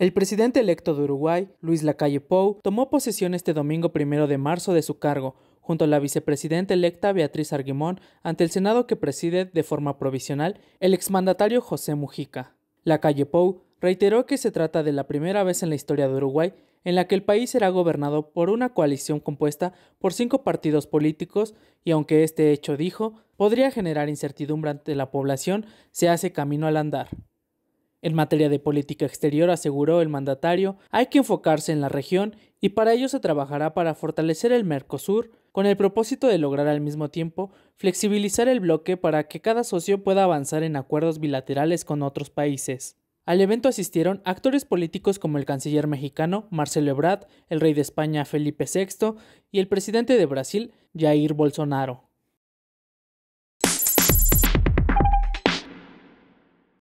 El presidente electo de Uruguay, Luis Lacalle Pou, tomó posesión este domingo primero de marzo de su cargo, junto a la vicepresidenta electa Beatriz Arguimón, ante el Senado que preside de forma provisional el exmandatario José Mujica. Lacalle Pou reiteró que se trata de la primera vez en la historia de Uruguay en la que el país será gobernado por una coalición compuesta por cinco partidos políticos y aunque este hecho, dijo, podría generar incertidumbre ante la población, se hace camino al andar. En materia de política exterior, aseguró el mandatario, hay que enfocarse en la región y para ello se trabajará para fortalecer el Mercosur con el propósito de lograr al mismo tiempo flexibilizar el bloque para que cada socio pueda avanzar en acuerdos bilaterales con otros países. Al evento asistieron actores políticos como el canciller mexicano Marcelo Ebrard, el rey de España Felipe VI y el presidente de Brasil Jair Bolsonaro.